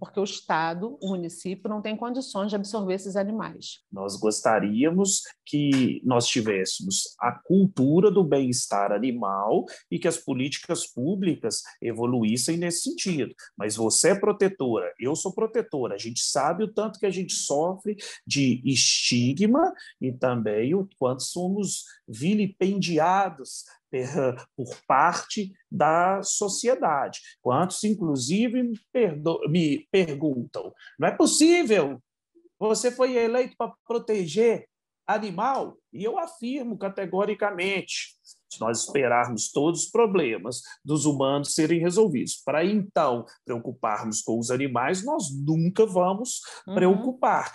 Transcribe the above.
porque o Estado, o município, não tem condições de absorver esses animais. Nós gostaríamos que nós tivéssemos a cultura do bem-estar animal e que as políticas públicas evoluíssem nesse sentido. Mas você é protetora, eu sou protetora, a gente sabe o tanto que a gente sofre de estigma e também o quanto somos vilipendiados por parte da sociedade. Quantos, inclusive, me, me perguntam: não é possível? Você foi eleito para proteger animal? E eu afirmo categoricamente: se nós esperarmos todos os problemas dos humanos serem resolvidos, para então preocuparmos com os animais, nós nunca vamos uhum. preocupar.